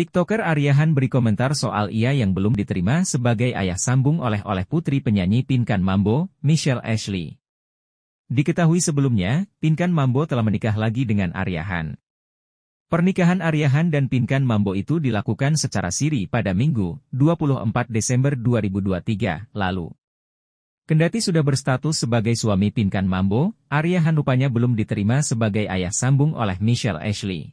TikToker Aryahan beri komentar soal ia yang belum diterima sebagai ayah sambung oleh-oleh putri penyanyi Pinkan Mambo, Michelle Ashley. Diketahui sebelumnya, Pinkan Mambo telah menikah lagi dengan Aryahan. Pernikahan Aryahan dan Pinkan Mambo itu dilakukan secara siri pada Minggu, 24 Desember 2023, lalu. Kendati sudah berstatus sebagai suami Pinkan Mambo, Aryahan rupanya belum diterima sebagai ayah sambung oleh Michelle Ashley.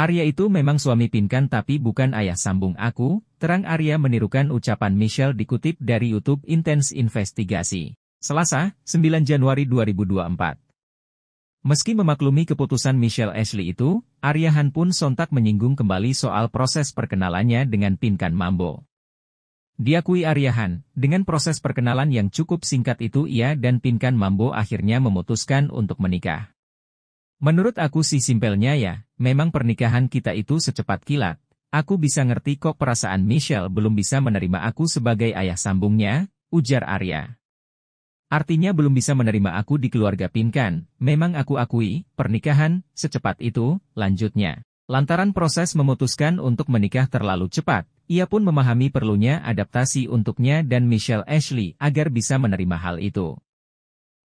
Arya itu memang suami Pinkan tapi bukan ayah sambung aku, terang Arya menirukan ucapan Michelle dikutip dari YouTube Intense Investigasi. Selasa, 9 Januari 2024. Meski memaklumi keputusan Michelle Ashley itu, Arya Han pun sontak menyinggung kembali soal proses perkenalannya dengan Pinkan Mambo. Diakui Arya Han, dengan proses perkenalan yang cukup singkat itu ia dan Pinkan Mambo akhirnya memutuskan untuk menikah. Menurut aku sih simpelnya ya, memang pernikahan kita itu secepat kilat. Aku bisa ngerti kok perasaan Michelle belum bisa menerima aku sebagai ayah sambungnya, ujar Arya. Artinya belum bisa menerima aku di keluarga Pinkan, memang aku akui, pernikahan, secepat itu, lanjutnya. Lantaran proses memutuskan untuk menikah terlalu cepat, ia pun memahami perlunya adaptasi untuknya dan Michelle Ashley agar bisa menerima hal itu.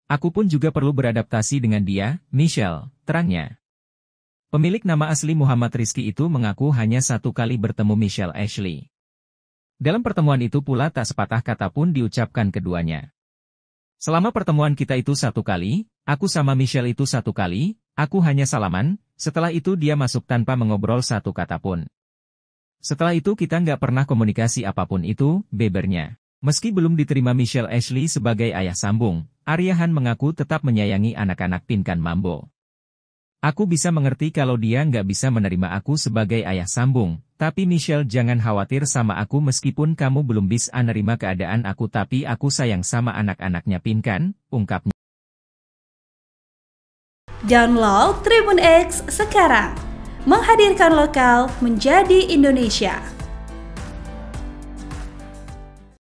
Aku pun juga perlu beradaptasi dengan dia, Michelle, terangnya. Pemilik nama asli Muhammad Rizky itu mengaku hanya satu kali bertemu Michelle Ashley. Dalam pertemuan itu pula tak sepatah kata pun diucapkan keduanya. Selama pertemuan kita itu satu kali, aku sama Michelle itu satu kali, aku hanya salaman, setelah itu dia masuk tanpa mengobrol satu kata pun. Setelah itu kita nggak pernah komunikasi apapun itu, bebernya. Meski belum diterima Michelle Ashley sebagai ayah sambung, Aryahan mengaku tetap menyayangi anak-anak Pinkan Mambo. Aku bisa mengerti kalau dia nggak bisa menerima aku sebagai ayah sambung, tapi Michelle jangan khawatir sama aku meskipun kamu belum bisa menerima keadaan aku tapi aku sayang sama anak-anaknya Pinkan, ungkapnya. Download Tribun X sekarang, menghadirkan lokal menjadi Indonesia.